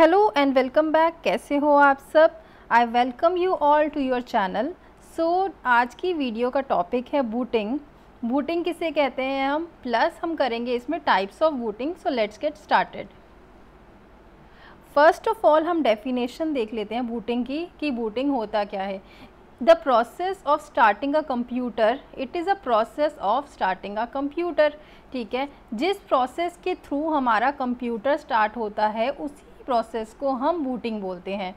hello and welcome back कैसे हो आप सब I welcome you all to your channel so आज की वीडियो का टॉपिक है बूटिंग बूटिंग किसे कहते हैं हम प्लस हम करेंगे इसमें types of booting so let's get started first of all हम डेफिनेशन देख लेते हैं बूटिंग की कि बूटिंग होता क्या है the process of starting a computer it is a process of starting a computer ठीक है जिस प्रोसेस के थ्रू हमारा कंप्यूटर स्टार्ट होता है उसी प्रोसेस को हम बूटिंग बोलते हैं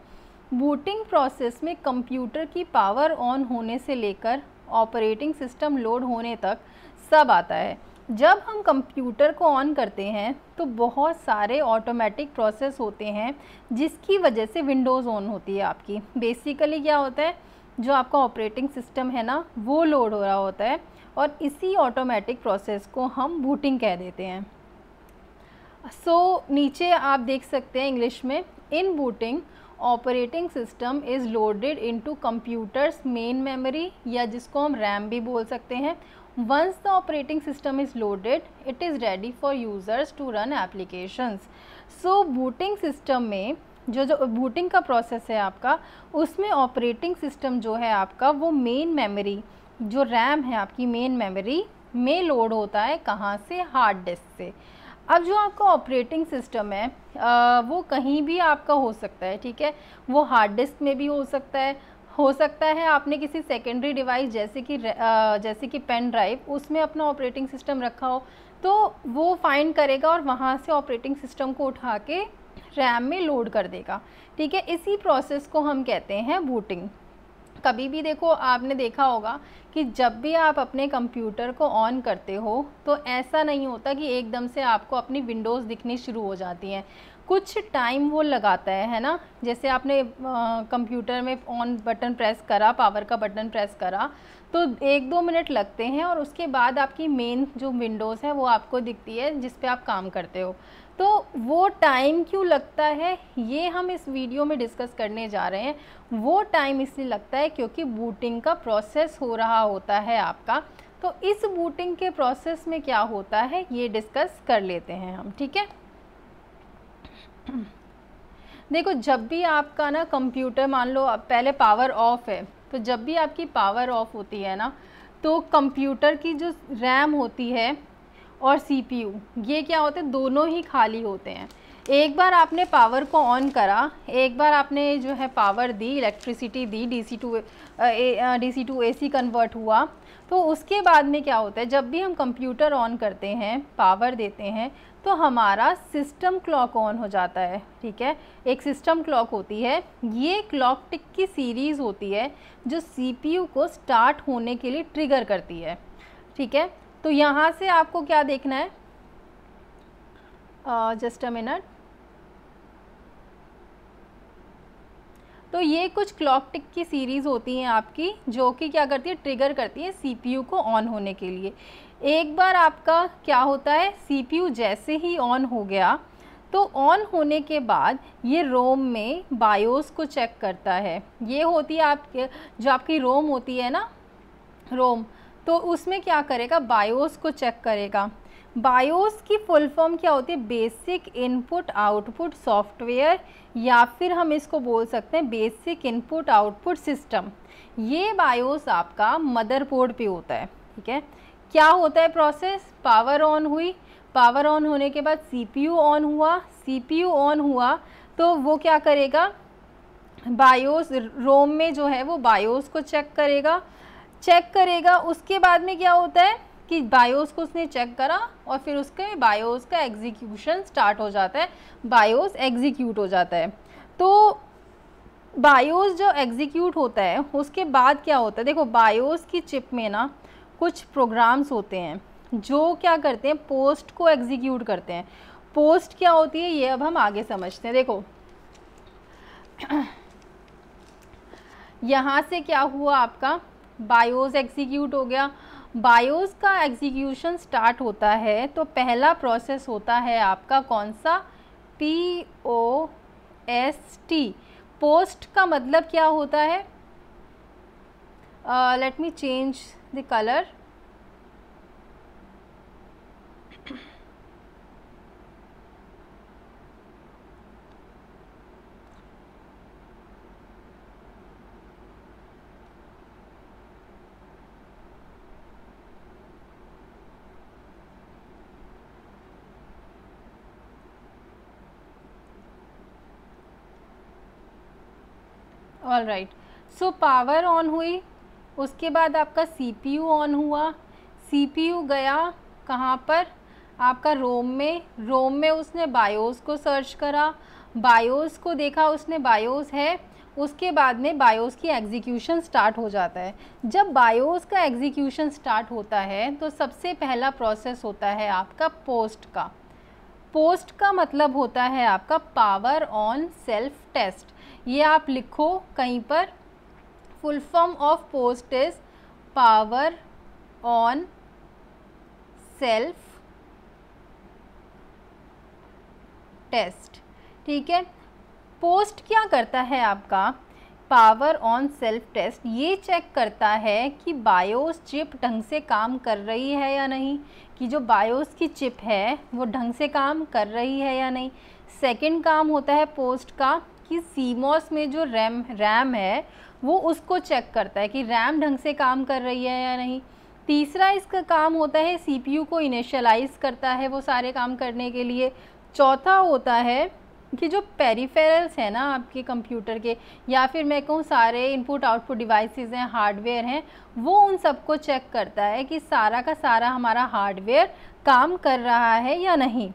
बूटिंग प्रोसेस में कंप्यूटर की पावर ऑन होने से लेकर ऑपरेटिंग सिस्टम लोड होने तक सब आता है जब हम कंप्यूटर को ऑन करते हैं तो बहुत सारे ऑटोमेटिक प्रोसेस होते हैं जिसकी वजह से विंडोज़ ऑन होती है आपकी बेसिकली क्या होता है जो आपका ऑपरेटिंग सिस्टम है ना वो लोड हो रहा होता है और इसी ऑटोमेटिक प्रोसेस को हम बूटिंग कह देते हैं सो so, नीचे आप देख सकते हैं इंग्लिश में in booting operating system is loaded into computer's main memory या जिसको हम रैम भी बोल सकते हैं once the operating system is loaded it is ready for users to run applications so booting system में जो जो बूटिंग का प्रोसेस है आपका उसमें ऑपरेटिंग सिस्टम जो है आपका वो मेन मेमोरी जो रैम है आपकी मेन मेमोरी में लोड होता है कहाँ से हार्ड डिस्क से अब जो आपका ऑपरेटिंग सिस्टम है आ, वो कहीं भी आपका हो सकता है ठीक है वो हार्ड डिस्क में भी हो सकता है हो सकता है आपने किसी सेकेंडरी डिवाइस जैसे कि जैसे कि पेन ड्राइव उसमें अपना ऑपरेटिंग सिस्टम रखा हो तो वो फाइंड करेगा और वहाँ से ऑपरेटिंग सिस्टम को उठा के रैम में लोड कर देगा ठीक है इसी प्रोसेस को हम कहते हैं बूटिंग कभी भी देखो आपने देखा होगा कि जब भी आप अपने कंप्यूटर को ऑन करते हो तो ऐसा नहीं होता कि एकदम से आपको अपनी विंडोज़ दिखनी शुरू हो जाती हैं कुछ टाइम वो लगाता है है ना जैसे आपने कंप्यूटर में ऑन बटन प्रेस करा पावर का बटन प्रेस करा तो एक दो मिनट लगते हैं और उसके बाद आपकी मेन जो विंडोज़ है वो आपको दिखती है जिस पर आप काम करते हो तो वो टाइम क्यों लगता है ये हम इस वीडियो में डिस्कस करने जा रहे हैं वो टाइम इसलिए लगता है क्योंकि बूटिंग का प्रोसेस हो रहा होता है आपका तो इस बूटिंग के प्रोसेस में क्या होता है ये डिस्कस कर लेते हैं हम ठीक है देखो जब भी आपका ना कंप्यूटर मान लो पहले पावर ऑफ है तो जब भी आपकी पावर ऑफ होती है ना तो कंप्यूटर की जो रैम होती है और सीपीयू ये क्या होते हैं दोनों ही खाली होते हैं एक बार आपने पावर को ऑन करा एक बार आपने जो है पावर दी इलेक्ट्रिसिटी दी DC to DC to AC convert हुआ तो उसके बाद में क्या होता है जब भी हम कंप्यूटर ऑन करते हैं पावर देते हैं तो हमारा सिस्टम क्लॉक ऑन हो जाता है ठीक है एक सिस्टम क्लॉक होती है ये क्लॉक टिक की सीरीज़ होती है जो सीपीयू को स्टार्ट होने के लिए ट्रिगर करती है ठीक है तो यहाँ से आपको क्या देखना है जस्ट अ मिनट तो ये कुछ क्लॉक टिक की सीरीज़ होती हैं आपकी जो कि क्या करती है ट्रिगर करती है सीपीयू को ऑन होने के लिए एक बार आपका क्या होता है सीपीयू जैसे ही ऑन हो गया तो ऑन होने के बाद ये रोम में बायोस को चेक करता है ये होती है आपके जो आपकी रोम होती है ना रोम तो उसमें क्या करेगा बायोस को चेक करेगा बायोस की फुल फॉर्म क्या होती है बेसिक इनपुट आउटपुट सॉफ्टवेयर या फिर हम इसको बोल सकते हैं बेसिक इनपुट आउटपुट सिस्टम ये बायोस आपका मदरबोर्ड पे होता है ठीक है क्या होता है प्रोसेस पावर ऑन हुई पावर ऑन होने के बाद सीपीयू ऑन हुआ सीपीयू ऑन हुआ तो वो क्या करेगा बायोस रोम में जो है वो बायोस को चेक करेगा चेक करेगा उसके बाद में क्या होता है कि बायोस को उसने चेक करा और फिर उसके बायोस का एग्जीक्यूशन स्टार्ट हो जाता है बायोस एग्जीक्यूट हो जाता है तो बायोस जो एग्जीक्यूट होता है उसके बाद क्या होता है देखो बायोस की चिप में ना कुछ प्रोग्राम्स होते हैं जो क्या करते हैं पोस्ट को एग्जीक्यूट करते हैं पोस्ट क्या होती है ये अब हम आगे समझते हैं देखो यहाँ से क्या हुआ आपका बायोज एग्जीक्यूट हो गया बायोज़ का एग्जीक्यूशन स्टार्ट होता है तो पहला प्रोसेस होता है आपका कौन सा P O S T post का मतलब क्या होता है let me change the colour all right so power on हुई उसके बाद आपका सीपीयू ऑन हुआ सीपीयू गया कहाँ पर आपका रोम में रोम में उसने बायोस को सर्च करा बायोस को देखा उसने बायोस है उसके बाद में बायोस की एग्जीक्यूशन स्टार्ट हो जाता है जब बायोस का एग्जीक्यूशन स्टार्ट होता है तो सबसे पहला प्रोसेस होता है आपका पोस्ट का पोस्ट का मतलब होता है आपका पावर ऑन सेल्फ टेस्ट ये आप लिखो कहीं पर full form of post is power on self test ठीक है पोस्ट क्या करता है आपका पावर ऑन सेल्फ टेस्ट ये चेक करता है कि बायोस चिप ढंग से काम कर रही है या नहीं कि जो बायोस की चिप है वो ढंग से काम कर रही है या नहीं सेकंड काम होता है पोस्ट का कि सीमोस में जो रैम रैम है वो उसको चेक करता है कि रैम ढंग से काम कर रही है या नहीं तीसरा इसका काम होता है सीपीयू को इनिशलाइज़ करता है वो सारे काम करने के लिए चौथा होता है कि जो पेरीफेरल्स हैं ना आपके कंप्यूटर के या फिर मैं कहूँ सारे इनपुट आउटपुट डिवाइसेस हैं हार्डवेयर हैं वो उन सबको चेक करता है कि सारा का सारा हमारा हार्डवेयर काम कर रहा है या नहीं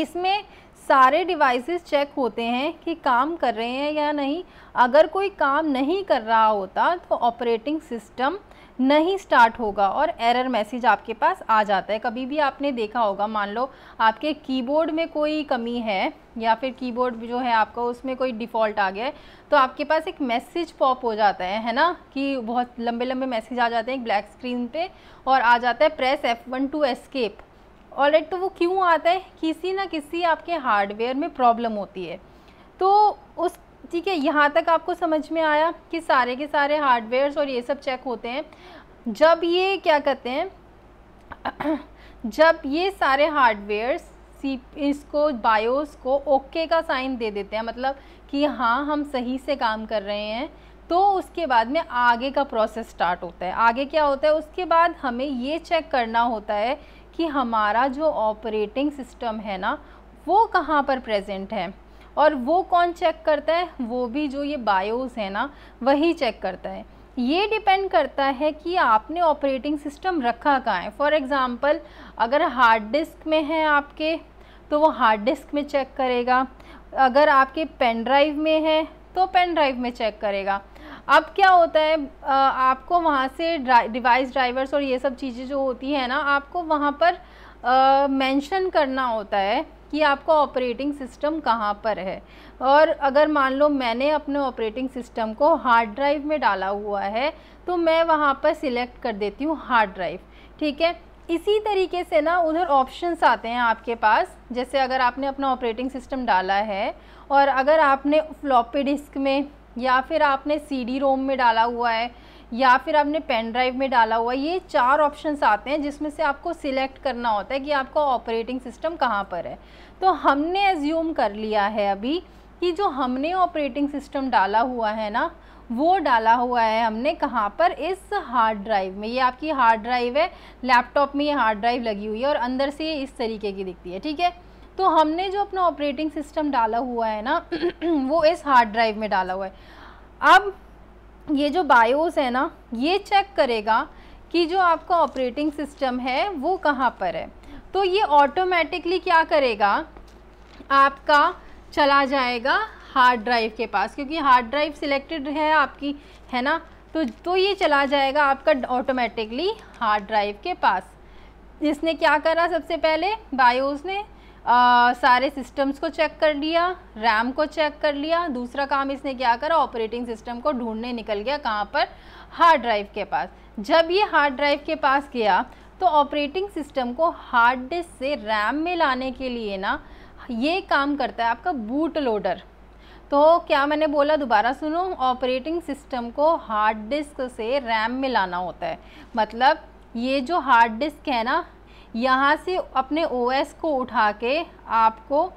इसमें सारे डिवाइसेस चेक होते हैं कि काम कर रहे हैं या नहीं अगर कोई काम नहीं कर रहा होता तो ऑपरेटिंग सिस्टम नहीं स्टार्ट होगा और एरर मैसेज आपके पास आ जाता है कभी भी आपने देखा होगा मान लो आपके कीबोर्ड में कोई कमी है या फिर कीबोर्ड जो है आपका उसमें कोई डिफ़ॉल्ट आ गया है तो आपके पास एक मैसेज पॉप हो जाता है है ना कि बहुत लंबे लंबे मैसेज आ जाते हैं एक ब्लैक स्क्रीन पे और आ जाता है press F one to escape all तो वो क्यों आता है किसी ना किसी आपके हार्डवेयर में प्रॉब्लम होती है तो उस ठीक है यहाँ तक आपको समझ में आया कि सारे के सारे हार्डवेयर्स और ये सब चेक होते हैं जब ये क्या कहते हैं जब ये सारे हार्डवेयर्स सी इसको बायोस को ओके का साइन दे देते हैं मतलब कि हाँ हम सही से काम कर रहे हैं तो उसके बाद में आगे का प्रोसेस स्टार्ट होता है आगे क्या होता है उसके बाद हमें ये चेक करना होता है कि हमारा जो ऑपरेटिंग सिस्टम है ना वो कहाँ पर प्रेजेंट है और वो कौन चेक करता है वो भी जो ये बायोस है ना वही चेक करता है ये डिपेंड करता है कि आपने ऑपरेटिंग सिस्टम रखा कहाँ है फॉर एग्ज़ाम्पल अगर हार्ड डिस्क में है आपके तो वो हार्ड डिस्क में चेक करेगा अगर आपके पेन ड्राइव में है तो पेन ड्राइव में चेक करेगा अब क्या होता है आपको वहाँ से डिवाइस ड्राइवर्स और ये सब चीज़ें जो होती है ना आपको वहाँ पर मेंशन करना होता है कि आपका ऑपरेटिंग सिस्टम कहाँ पर है और अगर मान लो मैंने अपने ऑपरेटिंग सिस्टम को हार्ड ड्राइव में डाला हुआ है तो मैं वहाँ पर सिलेक्ट कर देती हूँ हार्ड ड्राइव ठीक है इसी तरीके से ना उधर ऑप्शंस आते हैं आपके पास जैसे अगर आपने अपना ऑपरेटिंग सिस्टम डाला है और अगर आपने फ्लॉपी डिस्क में या फिर आपने सीडी रोम में डाला हुआ है या फिर आपने पेन ड्राइव में डाला हुआ ये चार ऑप्शंस आते हैं जिसमें से आपको सिलेक्ट करना होता है कि आपका ऑपरेटिंग सिस्टम कहाँ पर है तो हमने एज्यूम कर लिया है अभी कि जो हमने ऑपरेटिंग सिस्टम डाला हुआ है ना वो डाला हुआ है हमने कहाँ पर इस हार्ड ड्राइव में ये आपकी हार्ड ड्राइव है लैपटॉप में ये हार्ड ड्राइव लगी हुई है और अंदर से ये इस तरीके की दिखती है ठीक है तो हमने जो अपना ऑपरेटिंग सिस्टम डाला हुआ है ना वो इस हार्ड ड्राइव में डाला हुआ है अब ये जो बायोस है ना ये चेक करेगा कि जो आपका ऑपरेटिंग सिस्टम है वो कहाँ पर है तो ये ऑटोमेटिकली क्या करेगा आपका चला जाएगा हार्ड ड्राइव के पास क्योंकि हार्ड ड्राइव सिलेक्टेड है आपकी है ना तो तो ये चला जाएगा आपका ऑटोमेटिकली हार्ड ड्राइव के पास इसने क्या करा सबसे पहले बायोस ने आ, सारे सिस्टम्स को चेक कर लिया रैम को चेक कर लिया दूसरा काम इसने क्या करा ऑपरेटिंग सिस्टम को ढूंढने निकल गया कहाँ पर हार्ड ड्राइव के पास जब ये हार्ड ड्राइव के पास गया तो ऑपरेटिंग सिस्टम को हार्ड डिस्क से रैम में लाने के लिए ना ये काम करता है आपका बूट लोडर तो क्या मैंने बोला दोबारा सुनो ऑपरेटिंग सिस्टम को हार्ड डिस्क से रैम में लाना होता है मतलब ये जो हार्ड डिस्क है ना यहाँ से अपने ओएस को उठा के आपको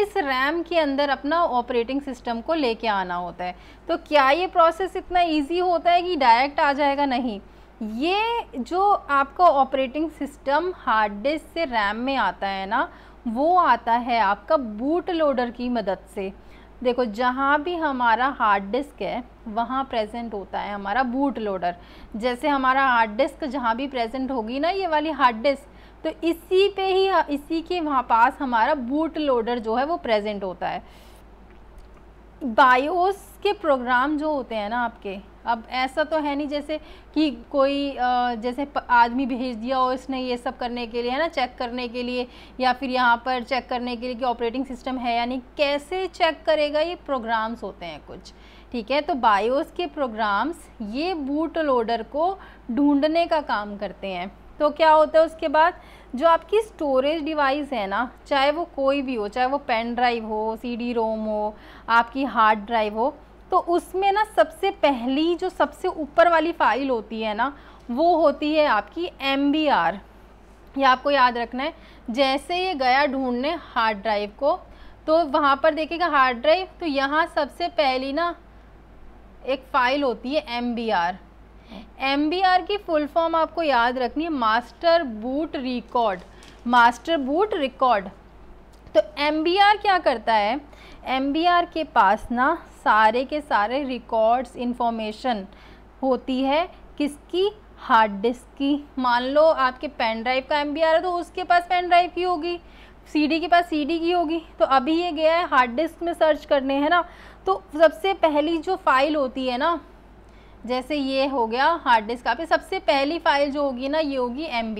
इस रैम के अंदर अपना ऑपरेटिंग सिस्टम को लेके आना होता है तो क्या ये प्रोसेस इतना इजी होता है कि डायरेक्ट आ जाएगा नहीं ये जो आपका ऑपरेटिंग सिस्टम हार्ड डिस्क से रैम में आता है ना वो आता है आपका बूट लोडर की मदद से देखो जहाँ भी हमारा हार्ड डिस्क है वहाँ प्रेजेंट होता है हमारा बूट लोडर जैसे हमारा हार्ड डिस्क जहाँ भी प्रेजेंट होगी ना ये वाली हार्ड डिस्क तो इसी पे ही इसी के वहाँ पास हमारा बूट लोडर जो है वो प्रेजेंट होता है बायोस के प्रोग्राम जो होते हैं ना आपके अब ऐसा तो है नहीं जैसे कि कोई जैसे आदमी भेज दिया हो इसने ये सब करने के लिए है ना चेक करने के लिए या फिर यहाँ पर चेक करने के लिए कि ऑपरेटिंग सिस्टम है यानी कैसे चेक करेगा ये प्रोग्राम्स होते हैं कुछ ठीक है तो बायोस के प्रोग्राम्स ये बूट लोडर को ढूंढने का काम करते हैं तो क्या होता है उसके बाद जो आपकी स्टोरेज डिवाइस है ना चाहे वो कोई भी हो चाहे वो पेन ड्राइव हो सीडी रोम हो आपकी हार्ड ड्राइव हो तो उसमें ना सबसे पहली जो सबसे ऊपर वाली फ़ाइल होती है ना वो होती है आपकी एम ये आपको याद रखना है जैसे ये गया ढूंढने हार्ड ड्राइव को तो वहाँ पर देखिएगा हार्ड ड्राइव तो यहाँ सबसे पहली ना एक फ़ाइल होती है एम बी आर एम की फुल फॉर्म आपको याद रखनी है master boot record master boot record तो एम क्या करता है एम के पास ना सारे के सारे रिकॉर्ड्स इंफॉर्मेशन होती है किसकी हार्ड डिस्क की मान लो आपके पेन ड्राइव का एम है तो उसके पास पेन ड्राइव की होगी सीडी के पास सीडी की होगी तो अभी ये गया है हार्ड डिस्क में सर्च करने है ना तो सबसे पहली जो फाइल होती है ना जैसे ये हो गया हार्ड डिस्क आप सबसे पहली फाइल जो होगी ना ये होगी एम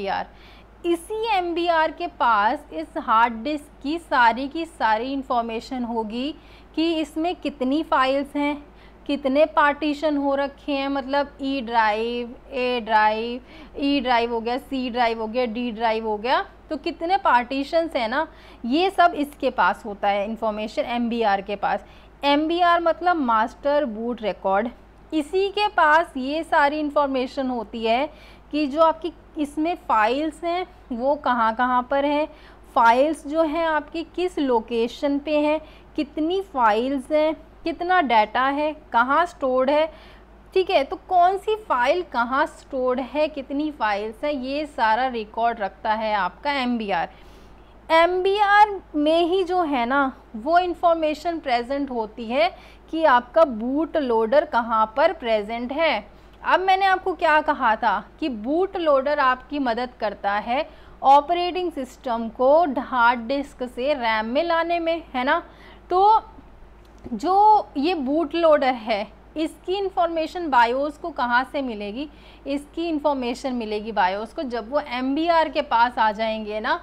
इसी एम के पास इस हार्ड डिस्क की सारी की सारी इंफॉर्मेशन होगी कि इसमें कितनी फाइल्स हैं कितने पार्टीशन हो रखे हैं मतलब E drive A drive E drive हो गया सी ड्राइव हो गया डी ड्राइव हो गया तो कितने पार्टीशंस हैं ना ये सब इसके पास होता है इन्फॉर्मेशन एम के पास एम मतलब मास्टर बूट रिकॉर्ड इसी के पास ये सारी इंफॉर्मेशन होती है कि जो आपकी इसमें फ़ाइल्स हैं वो कहाँ कहाँ पर हैं फ़ाइल्स जो हैं आपकी किस लोकेशन पे हैं कितनी फ़ाइल्स हैं कितना डाटा है कहाँ स्टोर्ड है ठीक है तो कौन सी फ़ाइल कहाँ स्टोर्ड है कितनी फ़ाइल्स हैं ये सारा रिकॉर्ड रखता है आपका एम बी आर एम में ही जो है ना वो इन्फॉर्मेशन प्रेजेंट होती है कि आपका बूट लोडर कहाँ पर प्रेजेंट है अब मैंने आपको क्या कहा था कि बूट लोडर आपकी मदद करता है ऑपरेटिंग सिस्टम को हार्ड डिस्क से रैम में लाने में है ना तो जो ये बूट लोडर है इसकी इन्फॉर्मेशन बायोस को कहाँ से मिलेगी इसकी इन्फॉर्मेशन मिलेगी बायोस को जब वो एम के पास आ जाएंगे ना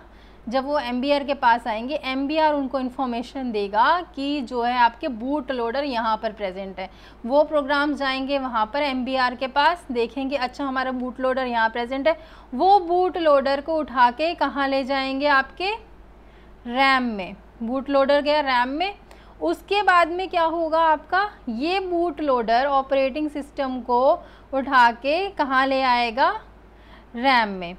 जब वो एम के पास आएंगे एम उनको इन्फॉर्मेशन देगा कि जो है आपके बूट लोडर यहाँ पर प्रेजेंट है वो प्रोग्राम जाएंगे वहाँ पर एम के पास देखेंगे अच्छा हमारा बूट लोडर यहाँ प्रेजेंट है वो बूट लोडर को उठा के कहाँ ले जाएंगे आपके रैम में बूट लोडर गया रैम में उसके बाद में क्या होगा आपका ये बूट लोडर ऑपरेटिंग सिस्टम को उठा के कहाँ ले आएगा रैम में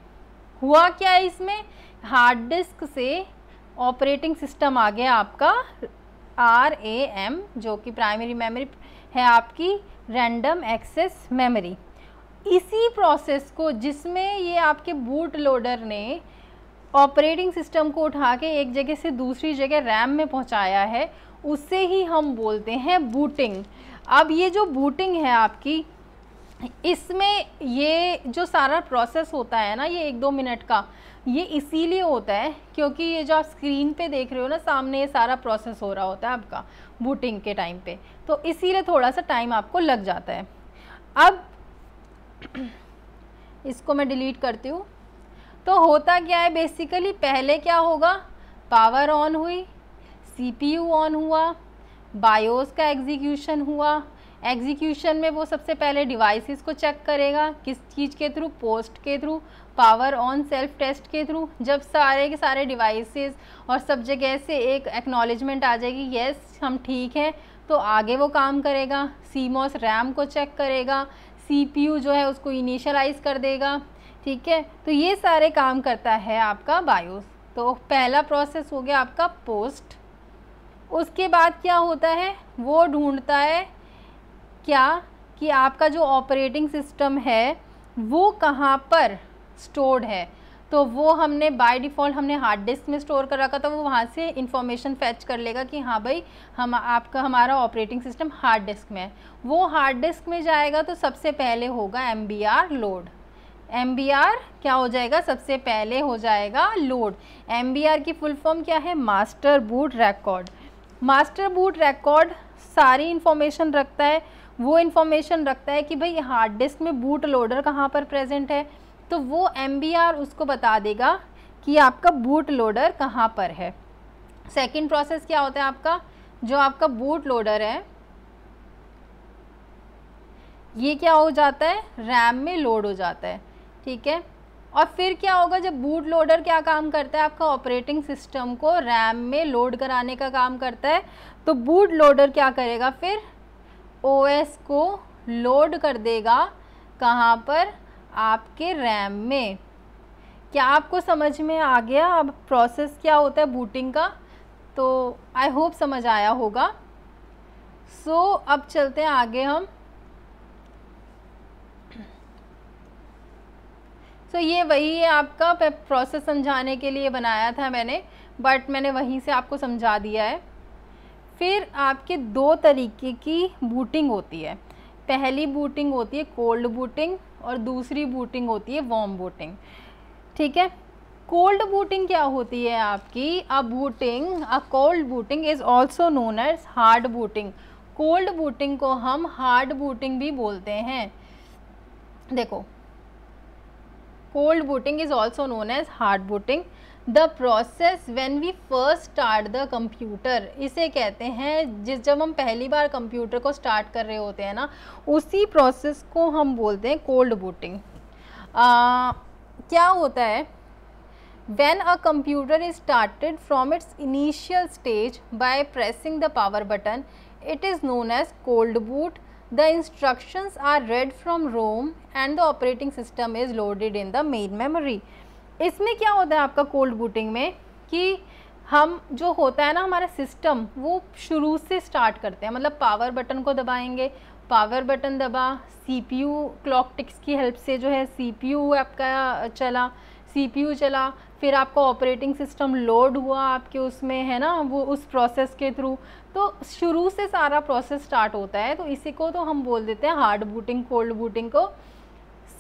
हुआ क्या इसमें हार्ड डिस्क से ऑपरेटिंग सिस्टम आ गया आपका आर ए एम जो कि प्राइमरी मेमोरी है आपकी रैंडम एक्सेस मेमोरी इसी प्रोसेस को जिसमें ये आपके बूट लोडर ने ऑपरेटिंग सिस्टम को उठा के एक जगह से दूसरी जगह रैम में पहुंचाया है उससे ही हम बोलते हैं बूटिंग अब ये जो बूटिंग है आपकी इसमें ये जो सारा प्रोसेस होता है ना ये एक दो मिनट का ये इसीलिए होता है क्योंकि ये जो आप स्क्रीन पे देख रहे हो ना सामने ये सारा प्रोसेस हो रहा होता है आपका बूटिंग के टाइम पे तो इसीलिए थोड़ा सा टाइम आपको लग जाता है अब इसको मैं डिलीट करती हूँ तो होता क्या है बेसिकली पहले क्या होगा पावर ऑन हुई सी ऑन हुआ बायोस का एग्जीक्यूशन हुआ एग्जीक्यूशन में वो सबसे पहले डिवाइसेस को चेक करेगा किस चीज़ के थ्रू पोस्ट के through power on self test के थ्रू जब सारे के सारे डिवाइसेस और सब जगह से एक एक्नॉलेजमेंट आ जाएगी येस हम ठीक हैं तो आगे वो काम करेगा सीमोस रैम को चेक करेगा सी जो है उसको इनिशलाइज कर देगा ठीक है तो ये सारे काम करता है आपका बायोस तो पहला प्रोसेस हो गया आपका पोस्ट उसके बाद क्या होता है वो ढूंढता है क्या कि आपका जो ऑपरेटिंग सिस्टम है वो कहाँ पर स्टोर्ड है तो वो हमने बाय डिफ़ॉल्ट हमने हार्ड डिस्क में स्टोर कर रखा था वो वहाँ से इंफॉर्मेशन फैच कर लेगा कि हाँ भाई हम आपका हमारा ऑपरेटिंग सिस्टम हार्ड डिस्क में है वो हार्ड डिस्क में जाएगा तो सबसे पहले होगा एम लोड एम क्या हो जाएगा सबसे पहले हो जाएगा लोड एम की फुल फॉर्म क्या है master boot record master boot record सारी इंफॉर्मेशन रखता है वो इन्फॉर्मेशन रखता है कि भाई हार्ड डिस्क में बूट लोडर कहाँ पर प्रेजेंट है तो वो एम उसको बता देगा कि आपका बूट लोडर कहाँ पर है सेकेंड प्रोसेस क्या होता है आपका जो आपका बूट लोडर है ये क्या हो जाता है रैम में लोड हो जाता है ठीक है और फिर क्या होगा जब बूट लोडर क्या काम करता है आपका ऑपरेटिंग सिस्टम को रैम में लोड कराने का काम करता है तो बूट लोडर क्या करेगा फिर ओएस को लोड कर देगा कहाँ पर आपके रैम में क्या आपको समझ में आ गया अब प्रोसेस क्या होता है बूटिंग का तो आई होप समझ आया होगा सो so, अब चलते हैं आगे हम सो so, ये वही है आपका प्रोसेस समझाने के लिए बनाया था मैंने बट मैंने वहीं से आपको समझा दिया है फिर आपके दो तरीके की बूटिंग होती है पहली बूटिंग होती है कोल्ड बूटिंग और दूसरी बूटिंग होती है वॉम बूटिंग ठीक है कोल्ड बूटिंग क्या होती है आपकी a booting a cold booting is also known as hard booting cold booting को हम हार्ड बूटिंग भी बोलते हैं देखो cold booting is also known as hard booting the process when we first start the computer इसे कहते हैं जिस जब हम पहली बार कंप्यूटर को स्टार्ट कर रहे होते हैं ना उसी प्रोसेस को हम बोलते हैं कोल्ड बूटिंग क्या होता है when a computer is started from its initial stage by pressing the power button it is known as cold boot the instructions are read from ROM and the operating system is loaded in the main memory इसमें क्या होता है आपका cold booting में कि हम जो होता है ना हमारा सिस्टम वो शुरू से स्टार्ट करते हैं मतलब पावर बटन को दबाएंगे पावर बटन दबा सीपीयू क्लॉक टिक्स की हेल्प से जो है सीपीयू आपका चला सीपीयू चला फिर आपका ऑपरेटिंग सिस्टम लोड हुआ आपके उसमें है ना वो उस प्रोसेस के थ्रू तो शुरू से सारा प्रोसेस स्टार्ट होता है तो इसी को तो हम बोल देते हैं हार्ड बूटिंग कोल्ड बूटिंग को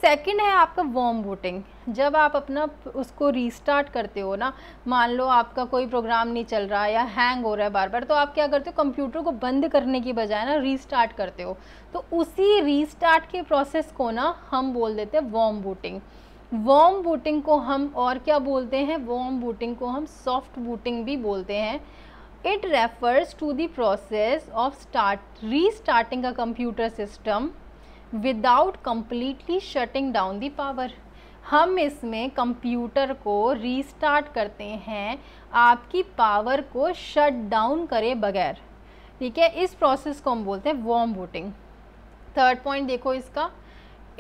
सेकंड है आपका वॉम बूटिंग जब आप अपना उसको रीस्टार्ट करते हो ना मान लो आपका कोई प्रोग्राम नहीं चल रहा या हैंग हो रहा है बार बार तो आप क्या करते हो कंप्यूटर को बंद करने की बजाय ना रीस्टार्ट करते हो तो उसी रीस्टार्ट के प्रोसेस को ना हम बोल देते हैं वॉम बूटिंग वॉम बूटिंग को हम और क्या बोलते हैं वॉम बूटिंग को हम सॉफ्ट बूटिंग भी बोलते हैं it refers to the process of start restarting a computer system without completely shutting down the power हम इसमें कंप्यूटर को रीस्टार्ट करते हैं आपकी पावर को शट डाउन करे बगैर ठीक है इस प्रोसेस को हम बोलते हैं वॉम बूटिंग थर्ड पॉइंट देखो इसका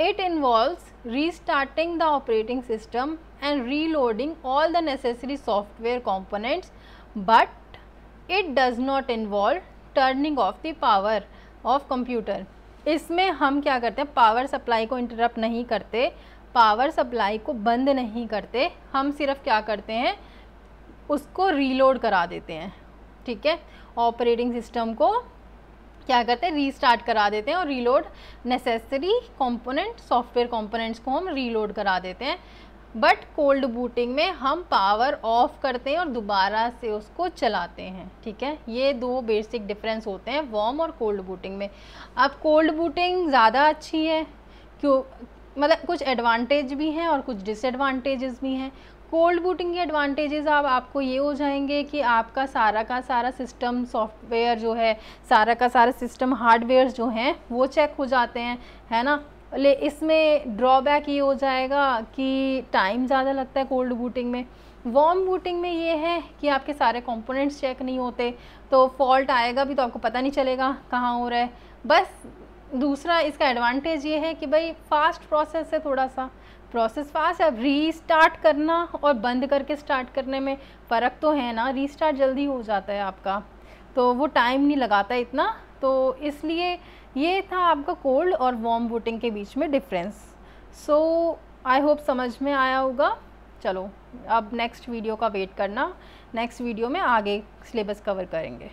it involves restarting the operating system and reloading all the necessary software components but it does not involve turning off the power of computer इसमें हम क्या करते हैं पावर सप्लाई को इंटरप्ट नहीं करते पावर सप्लाई को बंद नहीं करते हम सिर्फ क्या करते हैं उसको रीलोड करा देते हैं ठीक है ऑपरेटिंग सिस्टम को क्या करते हैं रीस्टार्ट करा देते हैं और reload necessary component software components को हम रीलोड करा देते हैं बट कोल्ड बूटिंग में हम पावर ऑफ करते हैं और दोबारा से उसको चलाते हैं ठीक है ये दो बेसिक डिफरेंस होते हैं वॉम और कोल्ड बूटिंग में अब कोल्ड बूटिंग ज़्यादा अच्छी है क्यों मतलब कुछ एडवांटेज भी हैं और कुछ डिसएडवांटेजेस भी हैं कोल्ड बूटिंग के एडवांटेजेस आप आपको ये हो जाएंगे कि आपका सारा का सारा सिस्टम सॉफ्टवेयर जो है सारा का सारा सिस्टम हार्डवेयर जो हैं वो चेक हो जाते हैं है ना ले इसमें ड्रॉबैक ये हो जाएगा कि टाइम ज़्यादा लगता है कोल्ड बूटिंग में वॉम बूटिंग में ये है कि आपके सारे कंपोनेंट्स चेक नहीं होते तो फॉल्ट आएगा भी तो आपको पता नहीं चलेगा कहाँ हो रहा है बस दूसरा इसका एडवांटेज ये है कि भाई फास्ट प्रोसेस है थोड़ा सा प्रोसेस फास्ट है अब रीस्टार्ट करना और बंद करके स्टार्ट करने में फ़र्क तो है ना रीस्टार्ट जल्दी हो जाता है आपका तो वो टाइम नहीं लगाता इतना तो इसलिए ये था आपका कोल्ड और वार्म वोटिंग के बीच में डिफरेंस सो आई होप समझ में आया होगा चलो अब नेक्स्ट वीडियो का वेट करना नेक्स्ट वीडियो में आगे सिलेबस कवर करेंगे